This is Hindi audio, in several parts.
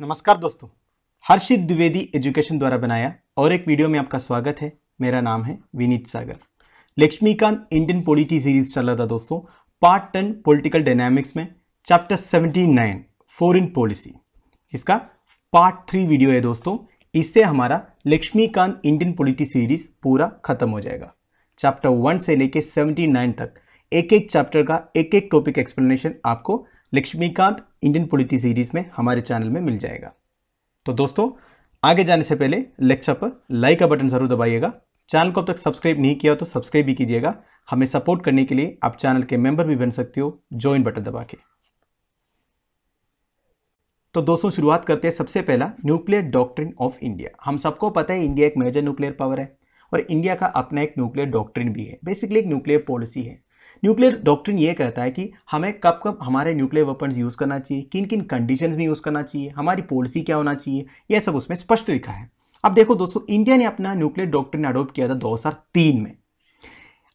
नमस्कार दोस्तों हर्षित द्विवेदी एजुकेशन द्वारा बनाया और एक वीडियो में आपका स्वागत है मेरा नाम है Vineet Sagar Laxmikanth Indian polity series चल रहा था दोस्तों पार्ट टेन पॉलिटिकल डायनामिक्स में chapter seventy nine foreign policy इसका पार्ट थ्री वीडियो है दोस्तों इससे हमारा लक्ष्मीकांत इंडियन पॉलिटी सीरीज पूरा खत्म हो जाएगा चैप्टर वन से लेके सेवेंटी नाइन तक एक एक चैप्टर का एक एक टॉपिक एक्सप्लेनेशन आपको लक्ष्मीकांत इंडियन पॉलिटी सीरीज में हमारे चैनल में मिल जाएगा तो दोस्तों आगे जाने से पहले लेक्चर पर लाइक का बटन जरूर दबाइएगा चैनल को अब तक सब्सक्राइब नहीं किया तो सब्सक्राइब भी कीजिएगा हमें सपोर्ट करने के लिए आप चैनल के मेंबर भी बन सकते हो ज्वाइन बटन दबा के तो दोस्तों शुरुआत करते हैं सबसे पहला न्यूक्लियर डॉक्ट्रिन ऑफ इंडिया हम सबको पता है इंडिया एक मेजर न्यूक्लियर पावर है और इंडिया का अपना एक न्यूक्लियर डॉक्ट्रिन भी है बेसिकली एक न्यूक्लियर पॉलिसी है न्यूक्लियर डॉक्ट्रिन ये कहता है कि हमें कब कब हमारे न्यूक्लियर वेपन्स यूज़ करना चाहिए किन किन कंडीशन में यूज़ करना चाहिए हमारी पॉलिसी क्या होना चाहिए यह सब उसमें स्पष्ट लिखा है अब देखो दोस्तों इंडिया ने अपना न्यूक्लियर डॉक्ट्रिन अडोप्ट किया था दो में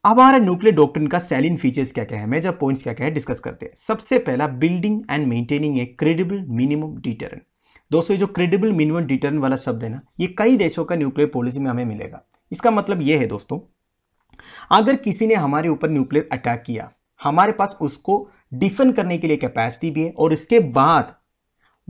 अब हमारे न्यूक्लियर डॉक्ट्रिन का सेलिन फीचर्स क्या क्या है मेजर पॉइंट्स क्या क्या है डिस्कस करते हैं सबसे पहला building and maintaining a credible minimum deterrent दोस्तों ये जो क्रेडिबल मिनिमम डिटरेंट वाला शब्द है ना ये कई देशों का न्यूक्लियर पॉलिसी में हमें मिलेगा इसका मतलब ये है दोस्तों अगर किसी ने हमारे ऊपर न्यूक्लियर अटैक किया हमारे पास उसको डिफेंड करने के लिए कैपेसिटी भी है और इसके बाद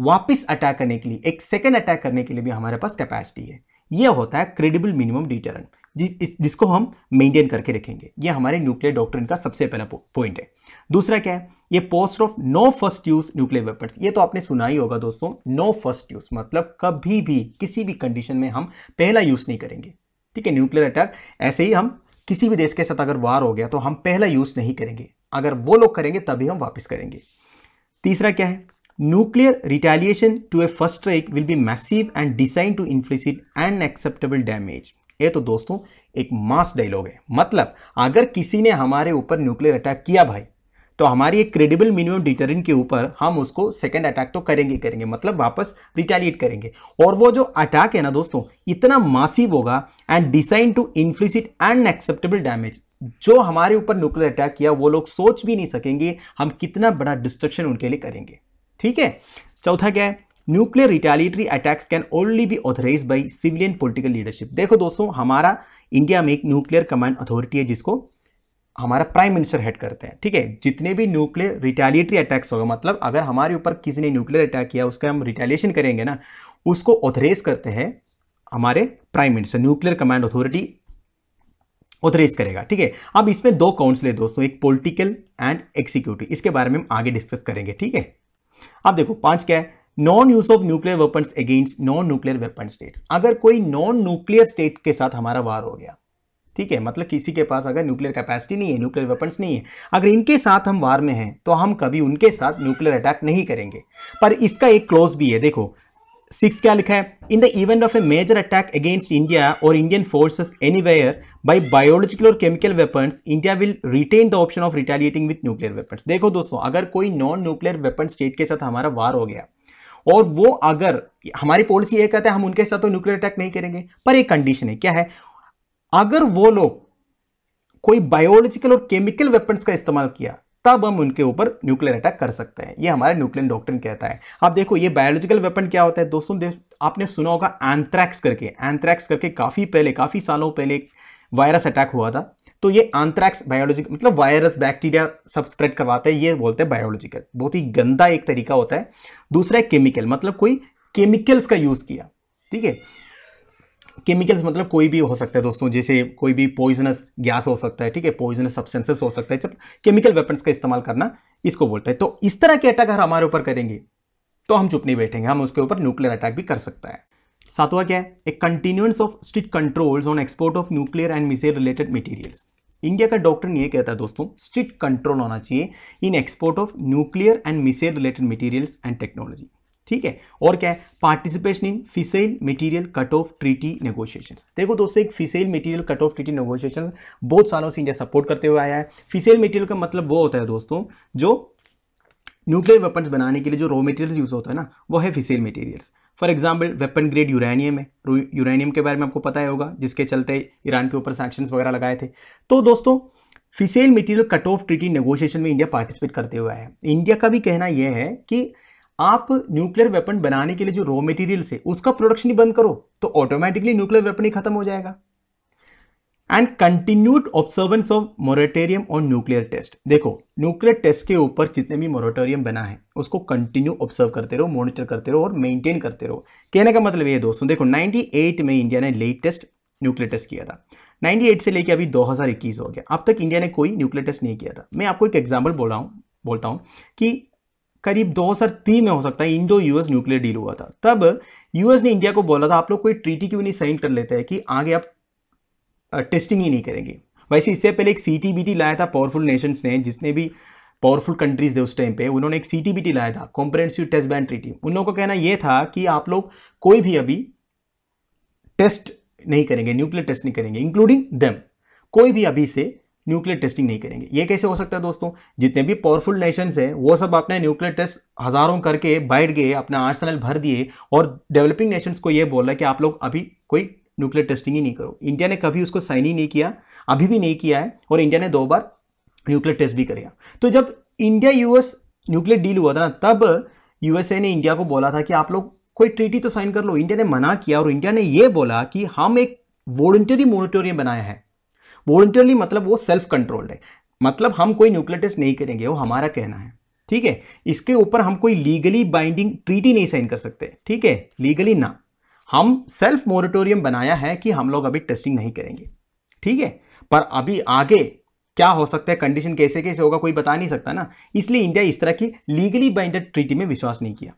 वापस अटैक करने के लिए एक सेकेंड अटैक करने के लिए भी हमारे पास कैपेसिटी है यह होता है क्रेडिबल मिनिमम डिटरेंट जिस, जिसको हम मेंटेन करके रखेंगे ये हमारे न्यूक्लियर डॉक्ट्रिन का सबसे पहला पॉइंट है दूसरा क्या है ये post of no first use nuclear weapons ये तो आपने सुना ही होगा दोस्तों नो फर्स्ट यूज मतलब कभी भी किसी भी कंडीशन में हम पहला यूज नहीं करेंगे ठीक है न्यूक्लियर अटैक ऐसे ही हम किसी भी देश के साथ अगर वार हो गया तो हम पहला यूज़ नहीं करेंगे अगर वो लोग करेंगे तभी हम वापस करेंगे तीसरा क्या है retaliation to a first strike will be massive and and to inflict and acceptable damage ये तो दोस्तों एक मास डायलॉग है मतलब अगर किसी ने हमारे ऊपर न्यूक्लियर अटैक किया भाई तो हमारी एक क्रेडिबल मिनिमम डिटरिन के ऊपर हम उसको सेकेंड अटैक तो करेंगे करेंगे मतलब वापस रिटेलिएट करेंगे और वो जो अटैक है ना दोस्तों इतना मासिव होगा and design to inflict acceptable damage जो हमारे ऊपर न्यूक्लियर अटैक किया वो लोग सोच भी नहीं सकेंगे हम कितना बड़ा डिस्ट्रक्शन उनके लिए करेंगे ठीक है चौथा क्या है nuclear retaliatory attacks can only be authorise by civilian political leadership देखो दोस्तों हमारा इंडिया में एक न्यूक्लियर कमांड अथॉरिटी है जिसको हमारा प्राइम मिनिस्टर हेड करते हैं ठीक है जितने भी न्यूक्लियर रिटेलिएटरी अटैक्स होगा मतलब अगर हमारे ऊपर किसी ने न्यूक्लियर अटैक किया उसका हम रिटेलिएशन करेंगे ना उसको ऑथरेज करते हैं हमारे prime minister nuclear command authority authorise करेगा ठीक है अब इसमें दो काउंसिल है दोस्तों एक पोलिटिकल एंड एक्सिक्यूटिव इसके बारे में हम आगे डिस्कस करेंगे ठीक है अब देखो पांच क्या है non use of nuclear weapons against non nuclear weapon states अगर कोई नॉन न्यूक्लियर स्टेट के साथ हमारा वार हो गया ठीक है मतलब किसी के पास अगर न्यूक्लियर कैपेसिटी नहीं है न्यूक्लियर वेपन्स नहीं है अगर इनके साथ हम वार में हैं तो हम कभी उनके साथ न्यूक्लियर अटैक नहीं करेंगे पर इसका एक क्लोज भी है देखो सिक्स क्या लिखा है in the event of a major attack against India और Indian forces anywhere by biological और chemical weapons India will retain the option of retaliating with nuclear weapons देखो दोस्तों अगर कोई नॉन न्यूक्लियर वेपन स्टेट के साथ हमारा वार हो गया और वो अगर हमारी पॉलिसी ये कहता है हम उनके साथ तो न्यूक्लियर अटैक नहीं करेंगे पर एक कंडीशन है क्या है अगर वो लोग कोई बायोलॉजिकल और केमिकल वेपन्स का इस्तेमाल किया तब हम उनके ऊपर न्यूक्लियर अटैक कर सकते हैं ये हमारा न्यूक्लियर डॉक्टर कहता है आप देखो ये बायोलॉजिकल वेपन क्या होता है दोस्तों आपने सुना होगा एंथ्रैक्स करके एंथ्रैक्स करके काफ़ी पहले काफ़ी सालों पहले एक वायरस अटैक हुआ था तो ये आंथ्रैक्स बायोलॉजिकल मतलब वायरस बैक्टीरिया सब स्प्रेड करवाते हैं ये बोलते हैं बायोलॉजिकल बहुत ही गंदा एक तरीका होता है दूसरा है केमिकल मतलब कोई केमिकल्स का यूज़ किया ठीक है केमिकल्स मतलब कोई भी हो सकता है दोस्तों जैसे कोई भी पॉइजनस गैस हो सकता है ठीक है पॉइजनस सब्सटेंसेस हो सकता है जब केमिकल वेपन्स का इस्तेमाल करना इसको बोलता है तो इस तरह के अटैक अगर हमारे ऊपर करेंगे तो हम चुप नहीं बैठेंगे हम उसके ऊपर न्यूक्लियर अटैक भी कर सकता है सातवा क्या है a continuance of strict controls on export of nuclear and missile related materials India का डॉक्टर ये कहता है दोस्तों स्ट्रिक्ट कंट्रोल होना चाहिए in export of nuclear and missile related materials and technology ठीक है और क्या है participation in fissile material cut off treaty negotiation देखो दोस्तों एक fissile material cut off treaty negotiation बहुत सालों से इंडिया सपोर्ट करते हुए आया है फिसेल मटेरियल का मतलब वो होता है दोस्तों जो न्यूक्लियर वेपन्स बनाने के लिए जो रॉ मटेरियल्स यूज़ होता है ना वो है fissile materials for example weapon grade uranium है यूरानियम के बारे में आपको पता ही होगा जिसके चलते ईरान के ऊपर सैक्शन वगैरह लगाए थे तो दोस्तों fissile material cut off treaty negotiation में इंडिया पार्टिसिपेट करते हुए है इंडिया का भी कहना यह है कि आप न्यूक्लियर वेपन बनाने के लिए जो रॉ मटेरियल है उसका प्रोडक्शन ही बंद करो तो ऑटोमेटिकली न्यूक्लियर वेपन ही खत्म हो जाएगा and continued observance of moratorium on nuclear test देखो न्यूक्लियर टेस्ट के ऊपर जितने भी मोरेटोरियम बना है उसको कंटिन्यू ऑब्सर्व करते रहो मॉनिटर करते रहो और मेंटेन करते रहो कहने का मतलब ये दोस्तों देखो 98 में इंडिया ने लेटेस्ट न्यूक्लियर टेस्ट किया था 98 से लेके अभी 2021 हो गया अब तक इंडिया ने कोई न्यूक्लियर टेस्ट नहीं किया था मैं आपको एक एग्जाम्पल बोल रहा हूँ बोलता हूँ कि करीब 2003 में हो सकता है इंडो यूएस न्यूक्लियर डील हुआ था तब यूएस ने इंडिया को बोला था आप लोग कोई ट्रीटी क्यों नहीं साइन कर लेते हैं कि आगे आप टेस्टिंग ही नहीं करेंगे वैसे इससे पहले एक सी लाया था पावरफुल नेशंस ने जिसने भी पावरफुल कंट्रीज थे उस टाइम पे उन्होंने एक सी लाया था कॉम्प्रेंसिव टेस्ट बैंड ट्रीटी उन लोगों का कहना यह था कि आप लोग कोई भी अभी टेस्ट नहीं करेंगे न्यूक्लियर टेस्ट नहीं करेंगे इंक्लूडिंग देम कोई भी अभी से न्यूक्लियर टेस्टिंग नहीं करेंगे ये कैसे हो सकता है दोस्तों जितने भी पावरफुल नेशंस हैं वो सब अपने न्यूक्लियर टेस्ट हज़ारों करके बैठ गए अपना आर्सनल भर दिए और डेवलपिंग नेशंस को ये बोल रहा है कि आप लोग अभी कोई न्यूक्लियर टेस्टिंग ही नहीं करो इंडिया ने कभी उसको साइन ही नहीं किया अभी भी नहीं किया है और इंडिया ने दो बार न्यूक्लियर टेस्ट भी करेगा तो जब इंडिया यूएस न्यूक्लियर डील हुआ था ना तब यूएसए ने इंडिया को बोला था कि आप लोग कोई ट्रीटी तो साइन कर लो इंडिया ने मना किया और इंडिया ने यह बोला कि हम एक वॉलंटरी मोनिटोरियम बनाया है वॉलंटियरली मतलब वो सेल्फ कंट्रोल्ड है मतलब हम कोई न्यूक्लियर टेस्ट नहीं करेंगे वो हमारा कहना है ठीक है इसके ऊपर हम कोई लीगली बाइंडिंग ट्रीटी नहीं साइन कर सकते ठीक है लीगली ना हम सेल्फ मोरिटोरियम बनाया है कि हम लोग अभी टेस्टिंग नहीं करेंगे ठीक है पर अभी आगे क्या हो सकता है कंडीशन कैसे कैसे होगा कोई बता नहीं सकता ना इसलिए इंडिया इस तरह की लीगली बाइंडेड ट्रीटी में विश्वास नहीं किया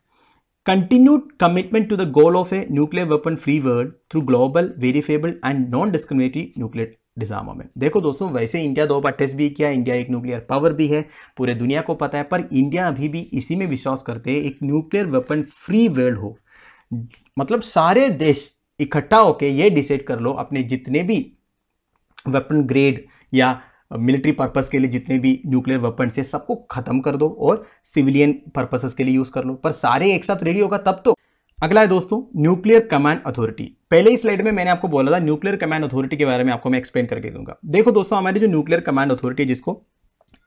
continued commitment to the goal of a nuclear weapon free world through global verifiable and non discriminatory nuclear disarmament देखो दोस्तों वैसे इंडिया दो बार टेस्ट भी किया इंडिया एक न्यूक्लियर पावर भी है पूरे दुनिया को पता है पर इंडिया अभी भी इसी में विश्वास करते हैं एक न्यूक्लियर वेपन फ्री वर्ल्ड हो मतलब सारे देश इकट्ठा होकर ये डिसाइड कर लो अपने जितने भी वेपन ग्रेड या मिलिट्री पर्पस के लिए जितने भी न्यूक्लियर वेपन है सबको खत्म कर दो और सिविलियन पर्पसेस के लिए यूज़ कर लो पर सारे एक साथ रेडी होगा तब तो अगला है दोस्तों न्यूक्लियर कमांड अथॉरिटी पहले ही स्लाइड में मैंने आपको बोला था न्यूक्लियर कमांड अथॉरिटी के बारे में आपको मैं एक्सप्लेन करके दूंगा देखो दोस्तों हमारी जो न्यूक्लियर कमांड अथॉरिटी जिसको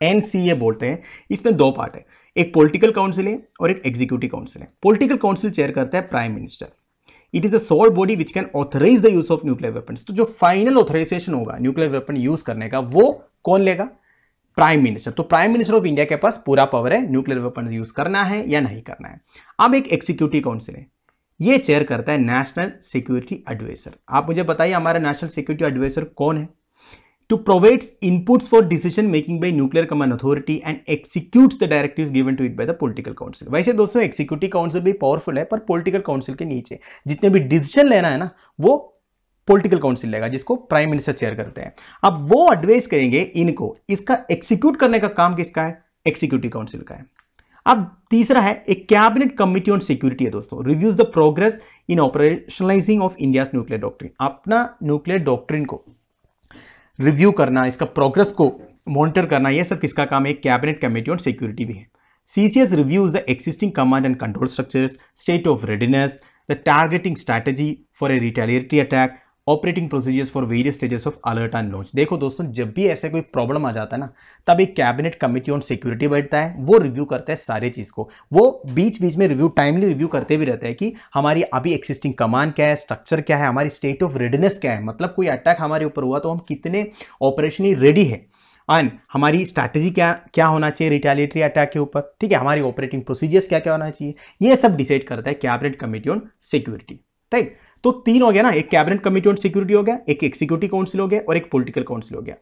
एन बोलते हैं इसमें दो पार्ट है एक पोलिटिकल काउंसिल है और एक एग्जीक्यूटिव काउंसिल है पोलिटिकल काउंसिल चेयर करता है prime minister it is a sole body which can authorise the use of nuclear weapon तो जो फाइनल ऑथराइजेशन होगा न्यूक्लियर वेपन यूज करने का वो कौन लेगा प्राइम मिनिस्टर तो प्राइम मिनिस्टर ऑफ इंडिया के पास पूरा पावर है न्यूक्लियर वेपन यूज करना है या नहीं करना है अब एक एग्जीक्यूटिव काउंसिल है ये चेयर करता है नेशनल सिक्योरिटी एडवाइजर आप मुझे बताइए हमारा नेशनल सिक्योरिटी एडवाइजर कौन है to provide inputs for decision making by nuclear command authority and execute the directive given to it by the political council वैसे दोस्तों एक्सिक्यूटिव काउंसिल भी पावरफुल है पर पोलिटिकल काउंसिल के नीचे जितने भी डिसीजन लेना है ना वो पोलिटिकल काउंसिल लेगा जिसको प्राइम मिनिस्टर चेयर करते हैं अब वो एडवाइस करेंगे इनको इसका एक्सिक्यूट करने का काम किसका है एक्सिक्यूटिव काउंसिल का है अब तीसरा है a cabinet committee on security है दोस्तों reviews the progress in operationalising of India nuclear doctrine अपना न्यूक्लियर डॉक्ट्रिन को रिव्यू करना इसका प्रोग्रेस को मॉनिटर करना यह सब किसका काम है कैबिनेट कमेटी ऑन सिक्योरिटी भी है review is the existing command and control structure state of readiness the targeting strategy for a retaliatory attack operating procedures for various stages of alert and launch देखो दोस्तों जब भी ऐसे कोई प्रॉब्लम आ जाता है ना तब एक कैबिनेट कमेटी ऑन सिक्योरिटी बैठता है वो रिव्यू करता है सारे चीज़ को वो बीच बीच में रिव्यू टाइमली रिव्यू करते भी रहते हैं कि हमारी अभी एक्सिस्टिंग कमान क्या है स्ट्रक्चर क्या है हमारी स्टेट ऑफ रेडीनेस क्या है मतलब कोई अटैक हमारे ऊपर हुआ तो हम कितने ऑपरेशनली रेडी है एंड हमारी स्ट्रैटेजी क्या क्या होना चाहिए रिटेलिटरी अटैक के ऊपर ठीक है हमारी ऑपरेटिंग प्रोसीजर्स क्या क्या होना चाहिए ये सब डिसाइड करता है cabinet committee on security right तो तीन हो गया ना एक कैबिनेट कमिटी ऑन सिक्योरिटी हो गया एक एक्सिक्यूटिव काउंसिल हो गया और एक पोलिटिकल काउंसिल हो गया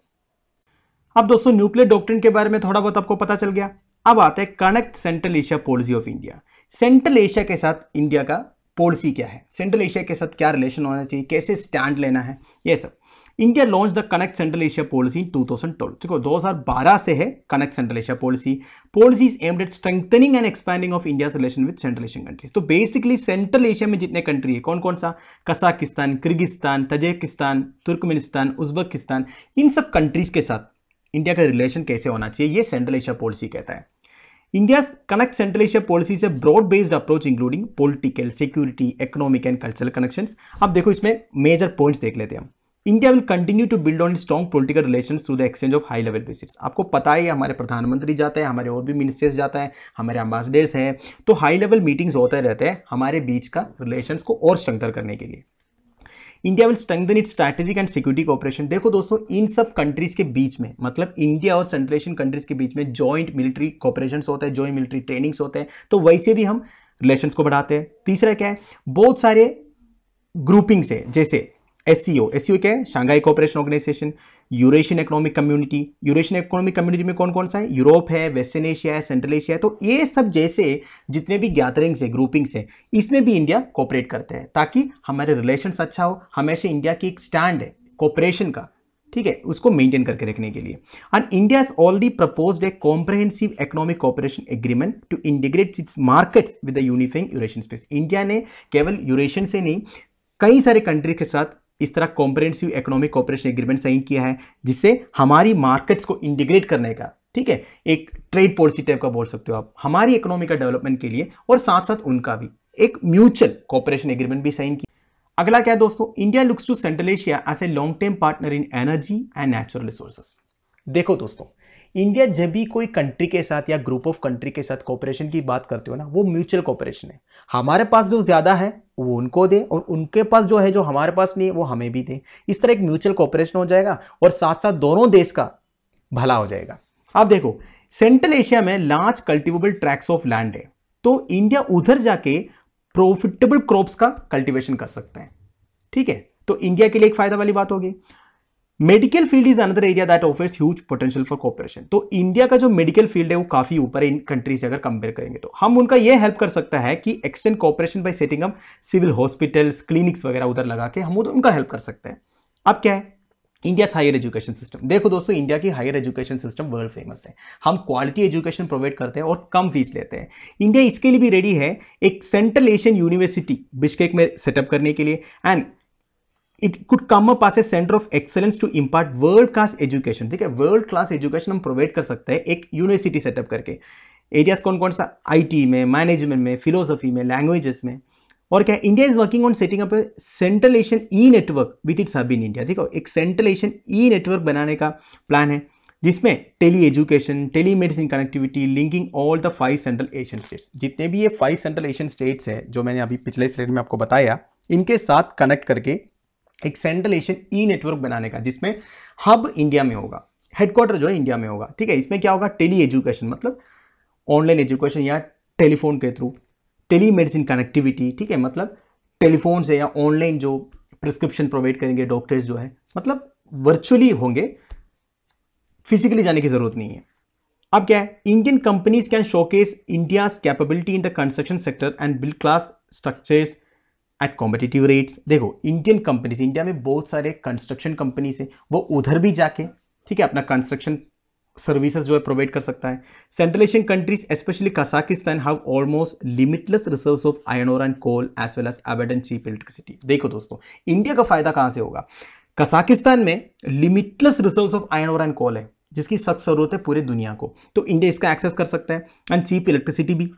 अब दोस्तों न्यूक्लियर डॉक्ट्रिन के बारे में थोड़ा बहुत आपको पता चल गया अब आता है connect Central Asia policy of India Central Asia के साथ इंडिया का पॉलिसी क्या है सेंट्रल एशिया के साथ क्या रिलेशन होना चाहिए कैसे स्टैंड लेना है ये सब India launch the connect Central Asia policy in 2012 देखो 2012 से है connect Central Asia policy policy is aimed at strengthening and expanding of India relation with Central Asian countries तो बेसिकली सेंट्रल एशिया में जितने कंट्री है कौन कौन सा Kazakhstan Kyrgyzstan Tajikistan Turkmenistan Uzbekistan इन सब कंट्रीज के साथ इंडिया का रिलेशन कैसे होना चाहिए ये सेंट्रल एशिया पॉलिसी कहता है India connect Central Asia policy से broad based approach including political security economic and cultural connections अब देखो इसमें मेजर पॉइंट्स देख लेते हैं हम India will continue to build on strong political relation through the exchange of high level visits आपको पता है हमारे प्रधानमंत्री जाते हैं हमारे और भी मिनिस्टर्स जाता है हमारे अम्बासडर्स हैं तो हाई लेवल मीटिंग्स होते रहते हैं हमारे बीच का रिलेशन को और स्ट्रंथर करने के लिए India will strengthen it strategic and security operation देखो दोस्तों इन सब कंट्रीज के बीच में मतलब इंडिया और सेंट्रल एशियन कंट्रीज के बीच में जॉइंट मिलिट्री कॉपरेशन होते हैं जॉइंट मिलिट्री ट्रेनिंग्स होते हैं तो वैसे भी हम रिलेशंस को बढ़ाते हैं तीसरा क्या है बहुत सारे ग्रुपिंग्स है जैसे एस सी ओ एस क्या है Shanghai cooperation organisation Eurasian economic community Eurasian economic community में कौन कौन सा है यूरोप है वेस्टर्न एशिया है सेंट्रल एशिया है तो ये सब जैसे जितने भी गैदरिंग्स है ग्रुपिंग्स है इसमें भी इंडिया कोऑपरेट करते हैं ताकि हमारे रिलेशन अच्छा हो हमेशा इंडिया की एक स्टैंड है कोऑपरेशन का ठीक है उसको मेंटेन करके रखने के लिए and India is already propose a comprehensive economic cooperation agreement to integrate its markets with the unifying Eurasian space India ने केवल यूरेशियन से नहीं कई सारे कंट्री के साथ इस तरह comprehensive economic cooperation agreement sign किया है जिससे हमारी मार्केट्स को इंटीग्रेट करने का ठीक है एक ट्रेड पॉलिसी टाइप का बोल सकते हो आप हमारी इकोनॉमी का डेवलपमेंट के लिए और साथ साथ उनका भी एक म्यूचुअल कॉपरेशन एग्रीमेंट भी साइन किया अगला क्या है दोस्तों India looks to Central Asia as a long term partner in energy and natural resources देखो दोस्तों इंडिया जब भी कोई कंट्री के साथ या ग्रुप ऑफ कंट्री के साथ कॉपरेशन की बात करते हो ना वो म्यूचुअल कॉपरेशन है हमारे पास जो ज़्यादा है वो उनको दे और उनके पास जो है जो हमारे पास नहीं है वो हमें भी दे इस तरह एक म्यूचुअल कॉपरेशन हो जाएगा और साथ साथ दोनों देश का भला हो जाएगा आप देखो सेंट्रल एशिया में large cultivable tracts of land है तो इंडिया उधर जाके प्रॉफिटेबल क्रॉप्स का कल्टिवेशन कर सकते हैं ठीक है तो इंडिया के लिए एक फायदा वाली बात होगी medical field is another area that offers huge potential for cooperation तो इंडिया का जो मेडिकल फील्ड है वो काफी ऊपर इन कंट्री से अगर कंपेयर करेंगे तो हम उनका ये हेल्प कर सकता है कि extend cooperation by setting up civil hospitals clinics वगैरह उधर लगा के हम उनका हेल्प कर सकते हैं अब क्या है इंडिया हायर एजुकेशन सिस्टम देखो दोस्तों इंडिया की higher education system world famous है हम क्वालिटी एजुकेशन प्रोवाइड करते हैं और कम फीस लेते हैं इंडिया इसके लिए भी रेडी है एक सेंट्रल एशियन यूनिवर्सिटी बिश्केक में सेटअप करने के लिए and it could come up as a centre of excellence to impart world class education ठीक है वर्ल्ड क्लास एजुकेशन हम प्रोवाइड कर सकते हैं एक यूनिवर्सिटी सेटअप करके एरियाज कौन कौन सा आई में मैनेजमेंट में फिलोसफी में लैंग्वेजेस में और क्या India is working on setting up Central Asian e network with its hub in India ठीक है एक सेंट्रल एशियन ई नेटवर्क बनाने का प्लान है जिसमें tele education telemedicine connectivity linking all the five Central Asian states जितने भी ये फाइव सेंट्रल एशियन स्टेट्स हैं जो मैंने अभी पिछले स्टेट में आपको बताया इनके साथ कनेक्ट करके एक सेंट्रल एशियन ई नेटवर्क बनाने का जिसमें हब इंडिया में होगा हेडक्वार्टर जो है इंडिया में होगा ठीक है इसमें क्या होगा टेली एजुकेशन मतलब ऑनलाइन एजुकेशन या टेलीफोन के थ्रू टेली मेडिसिन कनेक्टिविटी ठीक है मतलब टेलीफोन से या ऑनलाइन जो प्रिस्क्रिप्शन प्रोवाइड करेंगे डॉक्टर्स जो है मतलब वर्चुअली होंगे फिजिकली जाने की जरूरत नहीं है अब क्या है Indian companies can showcase India's capability in the construction sector and build class structures at competitive rates देखो इंडियन कंपनीज इंडिया में बहुत सारे कंस्ट्रक्शन कंपनीज हैं वो उधर भी जाके ठीक है अपना कंस्ट्रक्शन सर्विसेज जो है प्रोवाइड कर सकता है Central Asian countries specially Kazakhstan have almost limitless reserve of iron ore and coal as well as and cheap electricity देखो दोस्तों इंडिया का फायदा कहाँ से होगा कसाकिस्तान में limitless reserve of iron ore and coal है जिसकी सख्त जरूरत है पूरी दुनिया को तो इंडिया इसका एक्सेस कर सकता है एंड चीप इलेक्ट्रिसिटी भी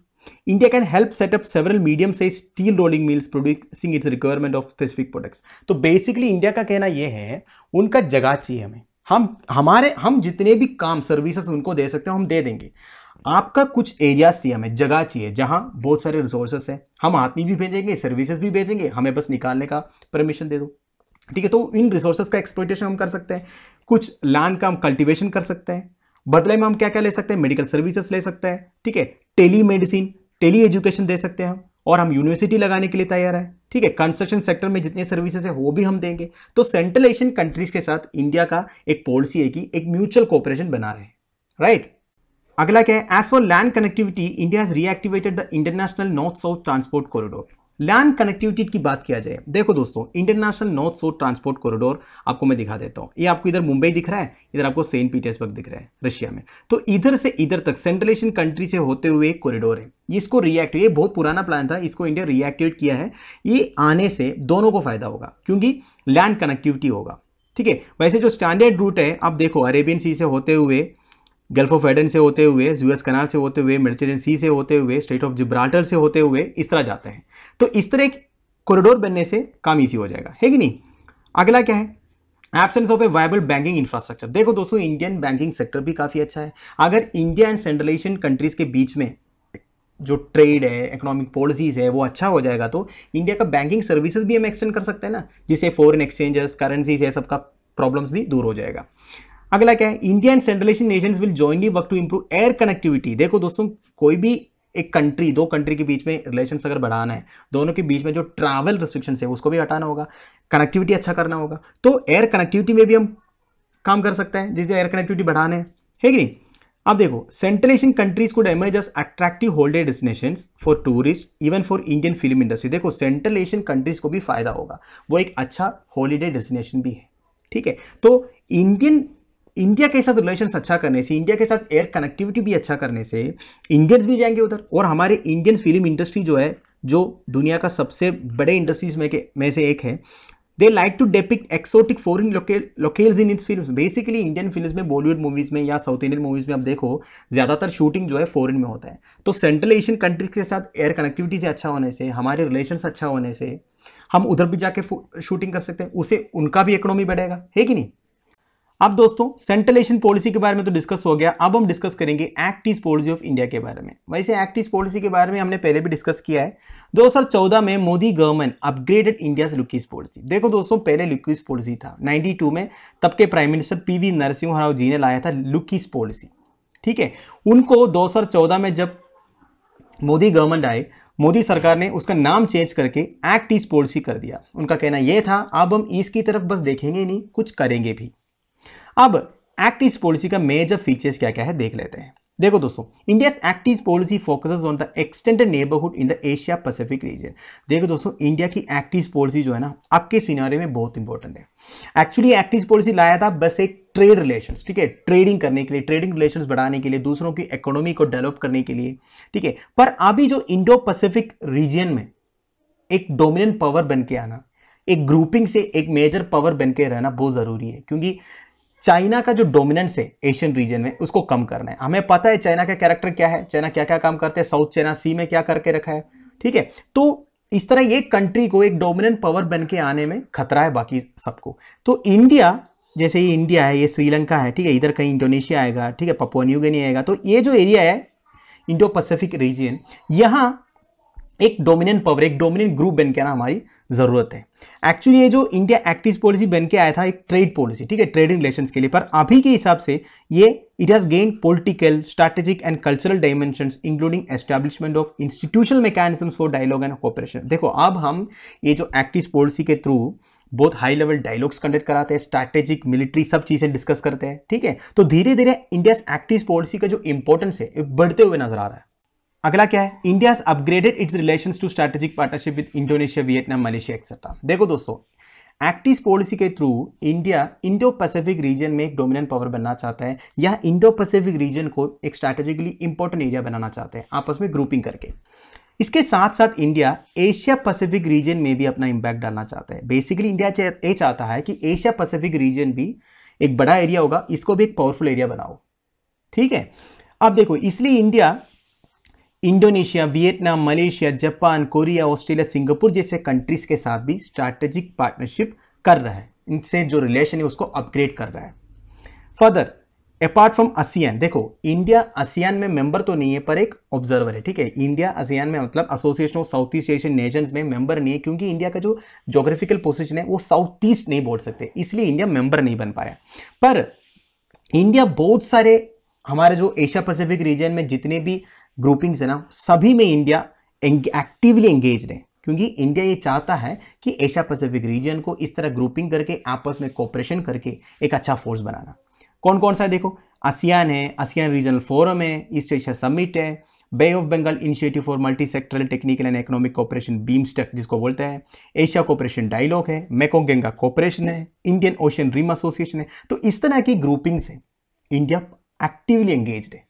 India can help set up several medium medium steel rolling mills producing its requirement of specific products तो बेसिकली इंडिया का कहना यह है उनका जगह चाहिए हमें हम हमारे हम जितने भी काम सर्विसेज उनको दे सकते हैं हम दे देंगे आपका कुछ एरिया चाहिए हमें जगह चाहिए जहाँ बहुत सारे रिसोर्सेस हैं हम आदमी भी भेजेंगे सर्विसेज भी भेजेंगे हमें बस निकालने का परमिशन दे दो ठीक है तो इन रिसोर्सेज का एक्सपोर्टेशन हम कर सकते हैं कुछ लैंड का हम कल्टिवेशन कर सकते हैं बदले में हम क्या क्या ले सकते हैं मेडिकल सर्विसेज ले सकते हैं ठीक है टेली मेडिसिन टेली एजुकेशन दे सकते हैं हम और हम यूनिवर्सिटी लगाने के लिए तैयार है ठीक है कंस्ट्रक्शन सेक्टर में जितने सर्विसेज है वो भी हम देंगे तो सेंट्रल एशियन कंट्रीज के साथ इंडिया का एक पॉलिसी है कि एक म्यूचुअल कोऑपरेशन बना रहे राइट अगला क्या है as for land connectivity India reactivated the international north south transport corridor land connectivity की बात किया जाए देखो दोस्तों international north south transport corridor आपको मैं दिखा देता हूँ ये आपको इधर मुंबई दिख रहा है इधर आपको सेंट पीटर्सबर्ग दिख रहा है रशिया में तो इधर से इधर तक सेंट्रल एशियन कंट्री से होते हुए एक कॉरिडोर है इसको रिएक्टिव ये बहुत पुराना प्लान था इसको इंडिया रिएक्टिवेट किया है ये आने से दोनों को फायदा होगा क्योंकि लैंड कनेक्टिविटी होगा ठीक है वैसे जो स्टैंडर्ड रूट है आप देखो अरेबियन सी से होते हुए गल्फ ऑफ एडन से होते हुए यूएस कनाल से होते हुए मेडिटेरियन सी से होते हुए स्टेट ऑफ जिब्राल्टर से होते हुए इस तरह जाते हैं तो इस तरह एक कॉरिडोर बनने से काम ईजी हो जाएगा है कि नहीं अगला क्या है absence of a viable banking infrastructure देखो दोस्तों इंडियन बैंकिंग सेक्टर भी काफ़ी अच्छा है अगर India and Central Asian countries के बीच में जो ट्रेड है इकोनॉमिक पॉलिसीज़ है वो अच्छा हो जाएगा तो इंडिया का बैंकिंग सर्विसेज भी हम एक्सटेंड कर सकते हैं ना जिससे फॉरेन एक्सचेंजेस करेंसीज है सबका प्रॉब्लम्स भी दूर हो जाएगा अगला क्या है India and Central Asian nations will jointly work to improve air connectivity देखो दोस्तों कोई भी एक कंट्री दो कंट्री के बीच में रिलेशन अगर बढ़ाना है दोनों के बीच में जो ट्रैवल रिस्ट्रिक्शन है उसको भी हटाना होगा कनेक्टिविटी अच्छा करना होगा तो एयर कनेक्टिविटी में भी हम काम कर सकते हैं जिससे एयर कनेक्टिविटी बढ़ाना है है कि नहीं अब देखो सेंट्रल एशियन कंट्रीज को damage as attractive holiday destination for tourist even for Indian film industry देखो सेंट्रल एशियन कंट्रीज को भी फायदा होगा वो एक अच्छा हॉलीडे डेस्टिनेशन भी है ठीक है तो इंडियन इंडिया के साथ रिलेशन अच्छा करने से इंडिया के साथ एयर कनेक्टिविटी भी अच्छा करने से इंडियंस भी जाएंगे उधर और हमारे इंडियन फिल्म इंडस्ट्री जो है जो दुनिया का सबसे बड़े इंडस्ट्रीज में के में से एक है they like to depict exotic foreign locales in its film basically Indian film में बॉलीवुड मूवीज़ में या साउथ इंडियन मूवीज़ में आप देखो ज़्यादातर शूटिंग जो है फॉरन में होता है तो सेंट्रल एशियन कंट्रीज के साथ एयर कनेक्टिविटी से अच्छा होने से हमारे रिलेशन अच्छा होने से हम उधर भी जाके शूटिंग कर सकते हैं उसे उनका भी इकोनॉमी बढ़ेगा है कि नहीं अब दोस्तों सेंट्रल एशियन पॉलिसी के बारे में तो डिस्कस हो गया अब हम डिस्कस करेंगे act east policy of India के बारे में वैसे एक्ट ईस्ट पॉलिसी के बारे में हमने पहले भी डिस्कस किया है 2014 में मोदी गवर्नमेंट अपग्रेडेड इंडिया से लुकीस पॉलिसी देखो दोस्तों पहले लुकीस पॉलिसी था नाइन्टी में तब के prime minister P Narasimha Rao ji ने लाया था लुकीस पॉलिसी ठीक है उनको दो में जब मोदी गवर्नमेंट आए मोदी सरकार ने उसका नाम चेंज करके एक्ट ईस्ट पॉलिसी कर दिया उनका कहना यह था अब हम ईस्ट की तरफ बस देखेंगे नहीं कुछ करेंगे भी अब एक्ट ईस्ट पॉलिसी का मेजर फीचर्स क्या क्या है देख लेते हैं देखो दोस्तों India act east policy focus on the extended neighbourhood in the Asia Pacific region देखो दोस्तों इंडिया की एक्ट ईस्ट पॉलिसी जो है ना आपके सिनारे में बहुत इंपॉर्टेंट है एक्चुअली एक्ट ईस्ट पॉलिसी लाया था बस एक ट्रेड रिलेशन ठीक है ट्रेडिंग करने के लिए ट्रेडिंग रिलेशन बढ़ाने के लिए दूसरों की इकोनॉमी को डेवलप करने के लिए ठीक है पर अभी जो इंडो पैसिफिक रीजन में एक डोमिनेंट पावर बन के आना एक ग्रुपिंग से एक मेजर पावर बन के रहना बहुत ज़रूरी है क्योंकि चाइना का जो डोमिनेंस है एशियन रीजन में उसको कम करना है हमें पता है चाइना का कैरेक्टर क्या है चाइना क्या क्या काम करते हैं साउथ चाइना सी में क्या करके रखा है ठीक है तो इस तरह एक कंट्री को एक डोमिनेंट पावर बन के आने में खतरा है बाकी सबको तो इंडिया जैसे ये इंडिया है ये श्रीलंका है ठीक है इधर कहीं इंडोनेशिया आएगा ठीक है पपुआ न्यूगिनी आएगा तो ये जो एरिया है इंडो पैसिफिक रीजन यहाँ एक डोमिनेंट पावर एक डोमिनेंट ग्रुप बन के आना हमारी ज़रूरत है एक्चुअली ये जो इंडिया एक्टिव पॉलिसी बन के आया था एक ट्रेड पॉलिसी ठीक है ट्रेडिंग रिलेशन के लिए पर अभी के हिसाब से ये it has gain political strategic and cultural dimension including establishment of institutional mechanism for dialogue and cooperation देखो अब हम ये जो एक्टिव पॉलिसी के थ्रू बहुत हाई लेवल डायलॉग्स कंडक्ट कराते हैं स्ट्रैटेजिक मिलिट्री सब चीज़ें डिस्कस करते हैं ठीक है तो धीरे धीरे इंडिया एक्टिव पॉलिसी का जो इंपॉर्टेंस है बढ़ते हुए नजर आ रहा है अगला क्या है India upgraded its relation to strategic partnership with Indonesia Vietnam Malaysia etcetera देखो दोस्तों एक्टिस पॉलिसी के through India Indo Pacific region में एक डोमिनेंट पावर बनना चाहता है या इंडो पैसिफिक रीजन को एक स्ट्रैटेजिकली इंपॉर्टेंट एरिया बनाना चाहते हैं आपस में ग्रुपिंग करके इसके साथ साथ इंडिया एशिया पैसिफिक रीजन में भी अपना इम्पैक्ट डालना चाहता है बेसिकली इंडिया ये चाहता है कि एशिया पैसिफिक रीजन भी एक बड़ा एरिया होगा इसको भी एक पावरफुल एरिया बनाओ ठीक है अब देखो इसलिए India Indonesia Vietnam Malaysia Japan Korea Australia Singapore जैसे कंट्रीज के साथ भी स्ट्रैटेजिक पार्टनरशिप कर रहा है इनसे जो रिलेशन है उसको अपग्रेड कर रहा है फर्दर अपार्ट फ्रॉम आसियान देखो इंडिया आसियान में मेंबर तो नहीं है पर एक ऑब्जर्वर है ठीक है इंडिया आसियान में मतलब association of south east Asian nations में मेंबर नहीं है क्योंकि इंडिया का जो जोग्राफिकल पोजिशन है वो साउथ ईस्ट नहीं बोल सकते इसलिए इंडिया मेंबर नहीं बन पाया पर इंडिया बहुत सारे हमारे जो एशिया पैसिफिक रीजन में जितने भी ग्रुपिंग्स है ना सभी में इंडिया एक्टिवली एंगेज है क्योंकि इंडिया ये चाहता है कि एशिया पैसिफिक रीजन को इस तरह ग्रुपिंग करके आपस में कॉपरेशन करके एक अच्छा फोर्स बनाना कौन कौन सा है देखो आसियान है आसियान रीजनल फोरम है ईस्ट एशिया समिट है bay of Bengal initiative for multi sectoral technical and economic cooperation BIMSTEC जिसको बोलते हैं एशिया कॉपरेशन डायलॉग है मेकोंग गंगा कॉपरेशन है इंडियन ओशन रिम एसोसिएशन है तो इस तरह की ग्रुपिंग्स है इंडिया एक्टिवली एंगेज है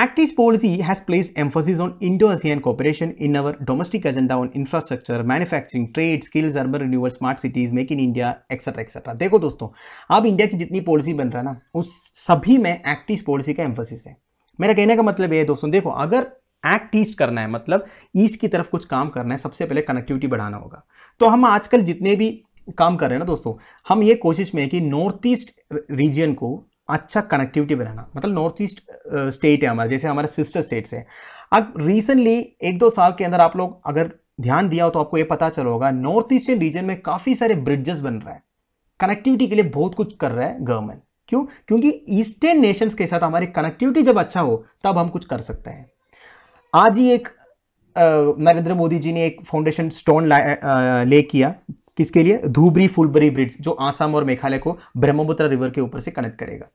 Act East policy has placed emphasis on Indo-ASEAN cooperation in our domestic agenda on infrastructure, manufacturing, trade, skills, urban renewal, smart cities, make in India, etc. etc. देखो दोस्तों अब इंडिया की जितनी पॉलिसी बन रहा है ना उस सभी में एक्ट पॉलिसी का एम्फोसिस है मेरा कहने का मतलब ये है दोस्तों देखो अगर एक्ट ईस्ट करना है मतलब ईस्ट की तरफ कुछ काम करना है सबसे पहले कनेक्टिविटी बढ़ाना होगा तो हम आजकल जितने भी काम कर रहे हैं ना दोस्तों हम ये कोशिश में है कि नॉर्थ ईस्ट रीजन को अच्छा कनेक्टिविटी बनाना मतलब नॉर्थ ईस्ट स्टेट है हमारे जैसे हमारे सिस्टर स्टेट्स हैं अब रिसेंटली एक दो साल के अंदर आप लोग अगर ध्यान दिया हो तो आपको ये पता चल होगा नॉर्थ ईस्टर्न रीजन में काफ़ी सारे ब्रिजेस बन रहे हैं कनेक्टिविटी के लिए बहुत कुछ कर रहा है गवर्नमेंट क्यों क्योंकि ईस्टर्न नेशंस के साथ हमारी कनेक्टिविटी जब अच्छा हो तब हम कुछ कर सकते हैं आज ही एक uh, नरेंद्र मोदी जी ने एक फाउंडेशन स्टोन ले किया किसके लिए धूबरी फुलबरी ब्रिज जो आसाम और मेघालय को ब्रह्मपुत्र रिवर के ऊपर से कनेक्ट करेगा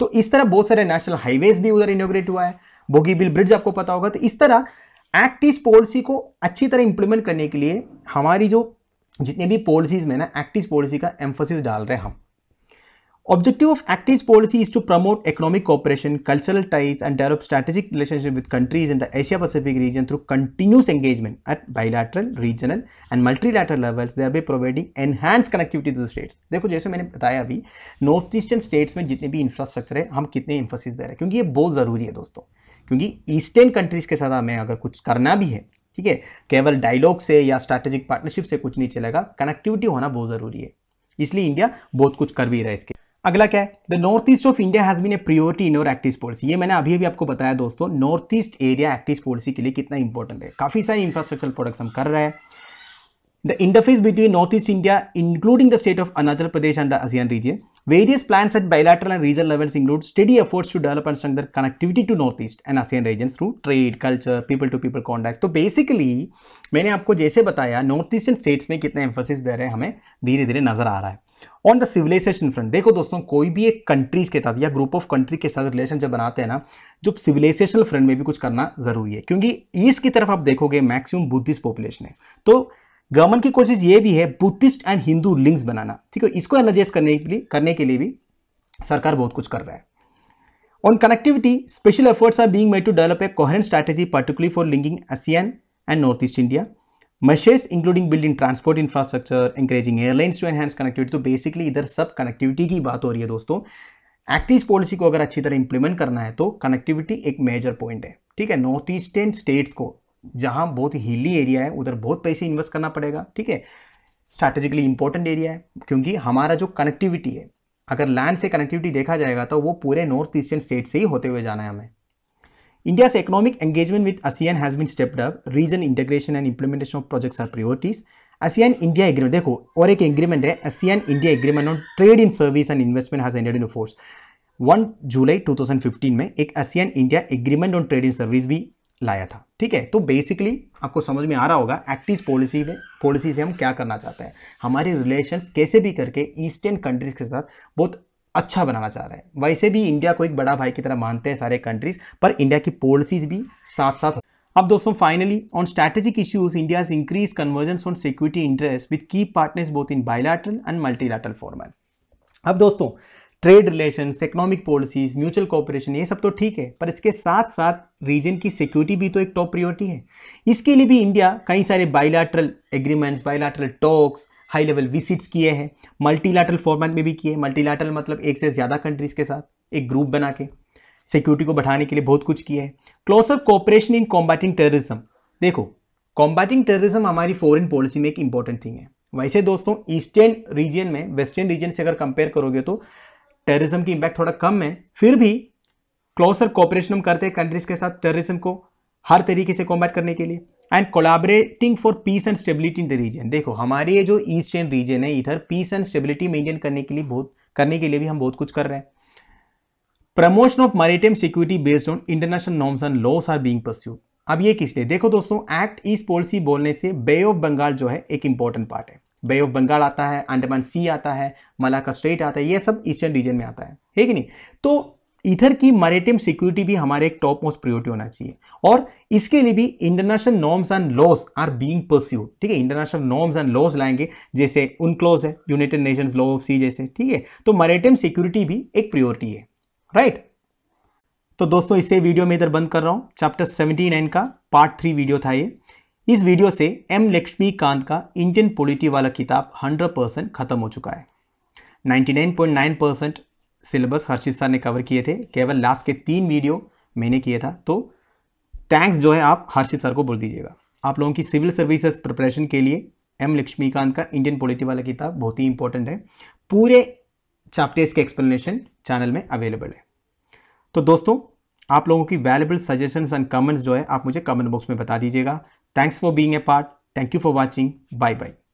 तो इस तरह बहुत सारे नेशनल हाईवेज भी उधर इनोग्रेट हुआ है बोगीबिल ब्रिज आपको पता होगा तो इस तरह एक्ट इस पॉलिसी को अच्छी तरह इंप्लीमेंट करने के लिए हमारी जो जितने भी पॉलिसीज़ में ना एक्ट इस पॉलिसी का एम्फोसिस डाल रहे हैं हम Objective of ACTI's policy is to promote economic cooperation, cultural ties and develop strategic relationship with countries in the Asia-Pacific region through continuous engagement at bilateral, regional and multilateral levels, thereby providing enhanced connectivity to the states. देखो जैसे मैंने बताया अभी नॉर्थ ईस्टर्न स्टेट्स में जितने भी इंफ्रास्ट्रक्चर है हम कितने इंफोसिस दे रहे हैं क्योंकि ये बहुत ज़रूरी है दोस्तों क्योंकि ईस्टर्न कंट्रीज़ के साथ हमें अगर कुछ करना भी है ठीक है केवल डायलॉग से या स्ट्रैटेजिक पार्टनरशिप से कुछ नहीं चलेगा कनेक्टिविटी होना बहुत ज़रूरी है इसलिए इंडिया बहुत कुछ कर भी रहा है इसके अगला क्या है the north east of India has been a priority in our active policy ये मैंने अभी अभी आपको बताया दोस्तों north east area active policy के लिए कितना इंपॉर्टेंट है काफ़ी सारे इंफ्रास्ट्रक्चर प्रोडक्ट्स हम कर रहे हैं The interface between Northeast India, including the state of Anachal Pradesh and the ASEAN region, various plans at bilateral and regional levels include steady efforts to develop and strengthen connectivity to Northeast and ASEAN regions through trade, culture, people to people contacts. So basically मैंने आपको जैसे बताया नॉर्थ ईस्टर्न स्टेट्स में कितना emphasis दे रहे हैं हमें धीरे धीरे नजर आ रहा है ऑन द सिविलाइजेशन फ्रंट देखो दोस्तों कोई भी एक कंट्रीज के साथ या ग्रुप ऑफ कंट्री के साथ रिलेशन जब बनाते हैं ना जो सिविलाइजेशन फ्रंट में भी कुछ करना जरूरी है क्योंकि ईस्ट की तरफ आप देखोगे मैक्सिमम बुद्धिस्ट पॉपुलेशन है तो गवर्नमेंट की कोशिश ये भी है बुद्धिस्ट एंड हिंदू लिंक्स बनाना ठीक है इसको एनर्जेस करने के लिए करने के लिए भी सरकार बहुत कुछ कर रहा है on connectivity special efforts are being made to develop a coherent strategy particularly for linking ASEAN and north east India मशेस including building transport infrastructure encouraging airlines to enhance connectivity तो बेसिकली इधर सब कनेक्टिविटी की बात हो रही है दोस्तों एक्टिस पॉलिसी को अगर अच्छी तरह इंप्लीमेंट करना है तो कनेक्टिविटी एक मेजर पॉइंट है ठीक है नॉर्थ ईस्टर्न स्टेट्स को जहां बहुत हिली एरिया है उधर बहुत पैसे इन्वेस्ट करना पड़ेगा ठीक है स्ट्रैटेजिकली इंपॉर्टेंट एरिया है क्योंकि हमारा जो कनेक्टिविटी है अगर लैंड से कनेक्टिविटी देखा जाएगा तो वो पूरे नॉर्थ ईस्टर्न स्टेट से ही होते हुए जाना है हमें इंडिया से economic engagement with ASEAN has been stepped up region integration and implementation of projects are priorities ASEAN India agreement देखो और एक एग्रीमेंट है ASEAN India agreement on trade in service and investment has ended in force one July 2015 में एक ASEAN India agreement on trade in service भी लाया था ठीक है तो बेसिकली आपको समझ में आ रहा होगा एक्टिव पॉलिसी में पॉलिसी से हम क्या करना चाहते हैं हमारे रिलेशंस कैसे भी करके ईस्टर्न कंट्रीज़ के साथ बहुत अच्छा बनाना चाह रहे हैं वैसे भी इंडिया को एक बड़ा भाई की तरह मानते हैं सारे कंट्रीज़ पर इंडिया की पॉलिसीज भी साथ साथ अब दोस्तों finally on strategic issues India increase convergence on security interest with key partners both in bilateral and multilateral format अब दोस्तों trade relation economic policies mutual cooperation ये सब तो ठीक है पर इसके साथ साथ रीजन की सिक्योरिटी भी तो एक टॉप प्रियोरिटी है इसके लिए भी इंडिया कई सारे bilateral agreements bilateral talks high level visits किए हैं मल्टीलैटरल फॉर्मेट में भी किए मल्टीलैटरल मतलब एक से ज़्यादा कंट्रीज़ के साथ एक ग्रुप बना के सिक्योरिटी को बढ़ाने के लिए बहुत कुछ किया है closer cooperation in combating terrorism देखो कॉम्बैटिंग टेररिज्म हमारी फॉरेन पॉलिसी में एक इंपॉर्टेंट थिंग है वैसे दोस्तों ईस्टर्न रीजन में वेस्टर्न रीजन से अगर कंपेयर करोगे तो टेररिज्म की इंपैक्ट थोड़ा कम है फिर भी क्लोजर कॉपरेशन हम करते हैं कंट्रीज के साथ टेररिज्म को हर तरीके से कॉम्बैट करने के लिए and collaborating for peace and stability in the region देखो हमारे ये जो ईस्टर्न रीजन है इधर पीस एंड स्टेबिलिटी मेंटेन करने के लिए बहुत करने के लिए भी हम बहुत कुछ कर रहे हैं promotion of maritime security based on international norms and laws are being pursued अब ये किस लिए देखो दोस्तों एक्ट ईस्ट पॉलिसी बोलने से बे ऑफ बंगाल जो है एक इंपॉर्टेंट पार्ट है बे ऑफ बंगाल आता है अंडमान सी आता है मलाका स्ट्रेट आता है ये सब ईस्टर्न रीजन में आता है है नहीं तो इधर की मरेटिम सिक्योरिटी भी हमारे एक टॉप मोस्ट प्रियोरिटी होना चाहिए और इसके लिए भी international norms and laws are being pursued ठीक है इंटरनेशनल नॉर्म्स एंड लॉज लाएंगे जैसे उनक्लोज है United Nations law of sea जैसे ठीक है तो मरेटिम सिक्योरिटी भी एक प्रियोरिटी है राइट तो दोस्तों इसे वीडियो में इधर बंद कर रहा हूँ चैप्टर सेवेंटी का पार्ट थ्री वीडियो था ये इस वीडियो से एम लक्ष्मीकांत का इंडियन पॉलिटी वाला किताब 100 परसेंट खत्म हो चुका है 99.9 परसेंट सिलेबस हर्षित सर ने कवर किए थे केवल लास्ट के तीन वीडियो मैंने किए था तो थैंक्स जो है आप हर्षित सर को बोल दीजिएगा आप लोगों की सिविल सर्विसेज प्रिपरेशन के लिए एम लक्ष्मीकांत का इंडियन पॉलिटी वाला किताब बहुत ही इंपॉर्टेंट है पूरे चैप्टर्स के एक्सप्लेनेशन चैनल में अवेलेबल है तो दोस्तों आप लोगों की वैल्यूबल सजेशंस एंड कमेंट्स जो है आप मुझे कमेंट बॉक्स में बता दीजिएगा Thanks for being a part. Thank you for watching. Bye bye.